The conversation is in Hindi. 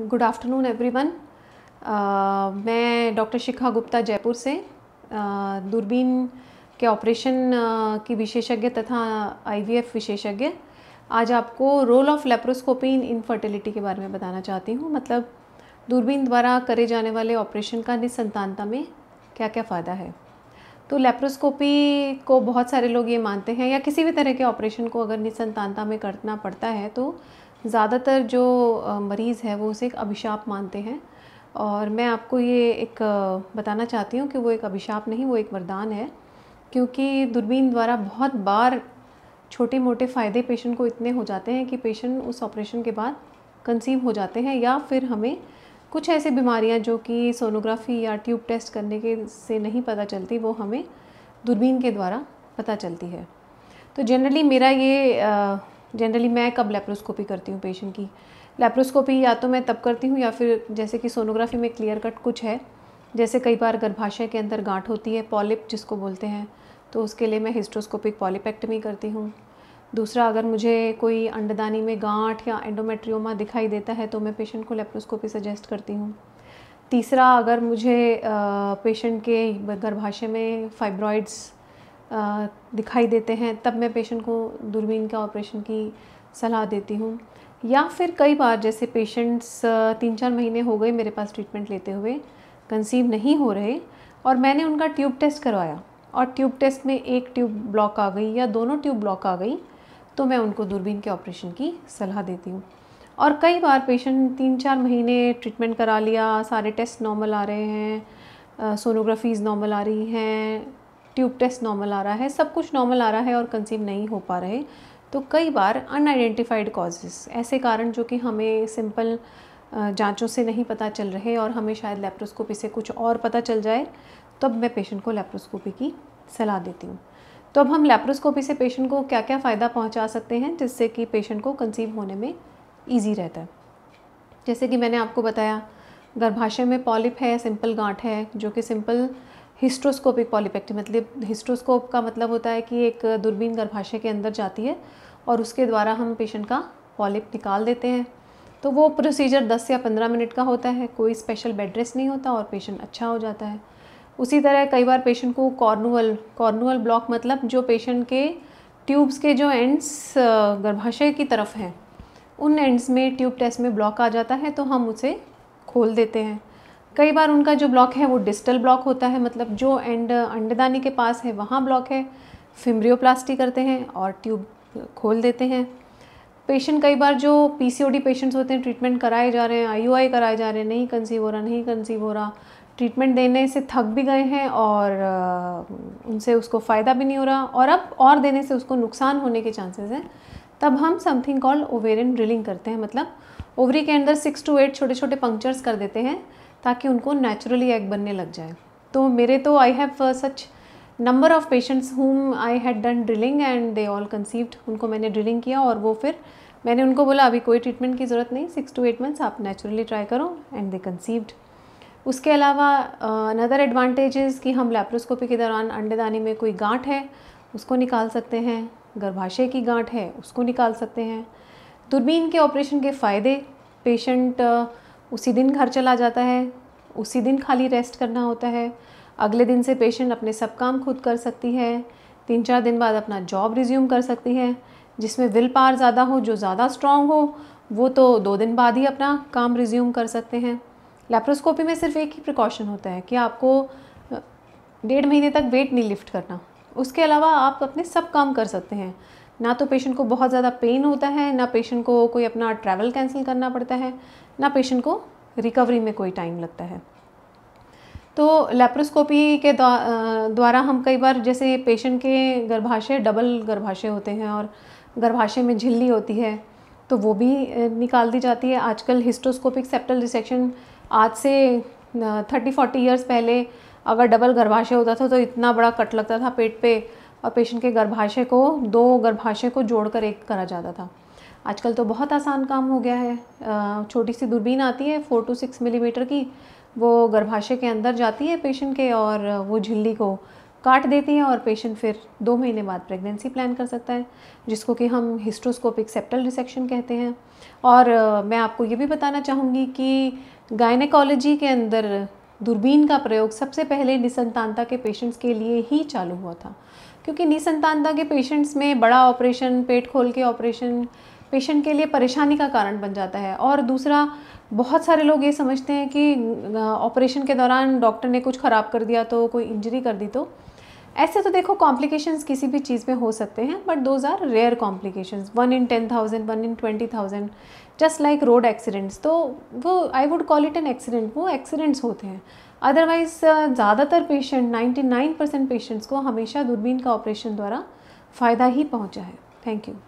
गुड आफ्टरनून एवरीवन मैं डॉक्टर शिखा गुप्ता जयपुर से uh, दूरबीन के ऑपरेशन uh, की विशेषज्ञ तथा आईवीएफ विशेषज्ञ आज आपको role of laparoscopy in infertility के बारे में बताना चाहती हूँ मतलब दूरबीन द्वारा करे जाने वाले ऑपरेशन का निसंतानता में क्या क्या फ़ायदा है तो लेप्रोस्कोपी को बहुत सारे लोग ये मानते हैं या किसी भी तरह के ऑपरेशन को अगर निसंतानता में करना पड़ता है तो ज़्यादातर जो मरीज़ है वो उसे एक अभिशाप मानते हैं और मैं आपको ये एक बताना चाहती हूँ कि वो एक अभिशाप नहीं वो एक वरदान है क्योंकि दूरबीन द्वारा बहुत बार छोटे मोटे फ़ायदे पेशेंट को इतने हो जाते हैं कि पेशेंट उस ऑपरेशन के बाद कंसीव हो जाते हैं या फिर हमें कुछ ऐसी बीमारियां जो कि सोनोग्राफ़ी या ट्यूब टेस्ट करने के से नहीं पता चलती वो हमें दूरबीन के द्वारा पता चलती है तो जनरली मेरा ये जनरली मैं कब लेप्रोस्कोपी करती हूँ पेशेंट की लेप्रोस्कोपी या तो मैं तब करती हूँ या फिर जैसे कि सोनोग्राफी में क्लियर कट कुछ है जैसे कई बार गर्भाशय के अंदर गांठ होती है पॉलिप जिसको बोलते हैं तो उसके लिए मैं हिस्ट्रोस्कोपिक पॉलिपेक्टमी करती हूँ दूसरा अगर मुझे कोई अंडदानी में गांठ या एंडोमेट्रियोमा दिखाई देता है तो मैं पेशेंट को लेप्रोस्कोपी सजेस्ट करती हूँ तीसरा अगर मुझे पेशेंट के गर्भाशय में फाइब्रॉइड्स दिखाई देते हैं तब मैं पेशेंट को दूरबीन का ऑपरेशन की सलाह देती हूँ या फिर कई बार जैसे पेशेंट्स तीन चार महीने हो गए मेरे पास ट्रीटमेंट लेते हुए कंसीव नहीं हो रहे और मैंने उनका ट्यूब टेस्ट करवाया और ट्यूब टेस्ट में एक ट्यूब ब्लॉक आ गई या दोनों ट्यूब ब्लॉक आ गई तो मैं उनको दूरबीन के ऑपरेशन की सलाह देती हूँ और कई बार पेशेंट तीन चार महीने ट्रीटमेंट करा लिया सारे टेस्ट नॉर्मल आ रहे हैं सोनोग्राफीज़ नॉर्मल आ रही हैं ट्यूब टेस्ट नॉर्मल आ रहा है सब कुछ नॉर्मल आ रहा है और कंसीव नहीं हो पा रहे तो कई बार अनआइडेंटिफाइड कॉजेस ऐसे कारण जो कि हमें सिंपल जांचों से नहीं पता चल रहे और हमें शायद लेप्रोस्कोपी से कुछ और पता चल जाए तब मैं पेशेंट को लेप्रोस्कोपी की सलाह देती हूँ तो अब हम लेप्रोस्कोपी से पेशेंट को क्या क्या फ़ायदा पहुँचा सकते हैं जिससे कि पेशेंट को कंसीव होने में ईजी रहता है जैसे कि मैंने आपको बताया गर्भाशय में पॉलिप है सिंपल गांठ है जो कि सिंपल हिस्ट्रोस्कोपिक पॉलीपेक्टी मतलब हिस्ट्रोस्कोप का मतलब होता है कि एक दूरबीन गर्भाशय के अंदर जाती है और उसके द्वारा हम पेशेंट का पॉलिप निकाल देते हैं तो वो प्रोसीजर 10 या 15 मिनट का होता है कोई स्पेशल बेड रेस्ट नहीं होता और पेशेंट अच्छा हो जाता है उसी तरह कई बार पेशेंट को कॉर्नुअल कॉर्नुअल ब्लॉक मतलब जो पेशेंट के ट्यूब्स के जो एंड्स गर्भाशय की तरफ हैं उन एंड्स में ट्यूब टेस्ट में ब्लॉक आ जाता है तो हम उसे खोल देते हैं कई बार उनका जो ब्लॉक है वो डिस्टल ब्लॉक होता है मतलब जो एंड अंडदानी के पास है वहाँ ब्लॉक है फिम्रियोप्लास्टी करते हैं और ट्यूब खोल देते हैं पेशेंट कई बार जो पीसीओडी पेशेंट्स होते हैं ट्रीटमेंट कराए जा रहे हैं आईयूआई कराए जा रहे हैं नहीं कंसीव हो रहा नहीं कंसीव हो रहा ट्रीटमेंट देने से थक भी गए हैं और उनसे उसको फ़ायदा भी नहीं हो रहा और अब और देने से उसको नुकसान होने के चांसेस हैं तब हम समथिंग कॉल्ड ओवेरियन ड्रिलिंग करते हैं मतलब ओवरी के अंदर सिक्स टू एट छोटे छोटे पंक्चर्स कर देते हैं ताकि उनको नेचुरली एग बनने लग जाए तो मेरे तो I have such number of patients whom I had done drilling and they all conceived उनको मैंने ड्रिलिंग किया और वो फिर मैंने उनको बोला अभी कोई ट्रीटमेंट की ज़रूरत नहीं सिक्स टू एट मंथ्स आप नेचुरली ट्राई करो एंड दे कंसीव्ड उसके अलावा अनदर uh, एडवांटेज कि हम लैप्रोस्कोपी के दौरान अंडेदानी में कोई गांठ है उसको निकाल सकते हैं गर्भाशय की गांठ है उसको निकाल सकते हैं दूरबीन के ऑपरेशन के फ़ायदे पेशेंट uh, उसी दिन घर चला जाता है उसी दिन खाली रेस्ट करना होता है अगले दिन से पेशेंट अपने सब काम खुद कर सकती है तीन चार दिन बाद अपना जॉब रिज्यूम कर सकती है जिसमें विल पावर ज़्यादा हो जो ज़्यादा स्ट्रांग हो वो तो दो दिन बाद ही अपना काम रिज्यूम कर सकते हैं लेप्रोस्कोपी में सिर्फ एक ही प्रिकॉशन होता है कि आपको डेढ़ महीने तक वेट नहीं लिफ्ट करना उसके अलावा आप अपने सब काम कर सकते हैं ना तो पेशेंट को बहुत ज़्यादा पेन होता है ना पेशेंट को कोई अपना ट्रैवल कैंसिल करना पड़ता है ना पेशेंट को रिकवरी में कोई टाइम लगता है तो लेप्रोस्कोपी के द्वारा हम कई बार जैसे पेशेंट के गर्भाशय डबल गर्भाशय होते हैं और गर्भाशय में झिल्ली होती है तो वो भी निकाल दी जाती है आजकल हिस्टोस्कोपिक सेप्टल रिसेक्शन आज से थर्टी फोर्टी ईयर्स पहले अगर डबल गर्भाशय होता था तो इतना बड़ा कट लगता था पेट पे और पेशेंट के गर्भाशय को दो गर्भाशय को जोड़कर एक करा जाता था आजकल तो बहुत आसान काम हो गया है छोटी सी दूरबीन आती है फ़ोर टू सिक्स मिलीमीटर की वो गर्भाशय के अंदर जाती है पेशेंट के और वो झिल्ली को काट देती है और पेशेंट फिर दो महीने बाद प्रेगनेंसी प्लान कर सकता है जिसको कि हम हिस्ट्रोस्कोपिक सेप्टल रिसेक्शन कहते हैं और मैं आपको ये भी बताना चाहूँगी कि गायनेकोलॉजी के अंदर दूरबीन का प्रयोग सबसे पहले निसंतानता के पेशेंट्स के लिए ही चालू हुआ था क्योंकि निसंतानता के पेशेंट्स में बड़ा ऑपरेशन पेट खोल के ऑपरेशन पेशेंट के लिए परेशानी का कारण बन जाता है और दूसरा बहुत सारे लोग ये समझते हैं कि ऑपरेशन के दौरान डॉक्टर ने कुछ ख़राब कर दिया तो कोई इंजरी कर दी तो ऐसे तो देखो कॉम्प्लिकेशंस किसी भी चीज़ में हो सकते हैं but those are rare complications one in ten thousand one in twenty thousand just like road accidents तो वो I would call it an accident वो एक्सीडेंट्स होते हैं अदरवाइज़ uh, ज़्यादातर patient ninety nine percent patients को हमेशा दूरबीन का ऑपरेशन द्वारा फ़ायदा ही पहुँचा है थैंक यू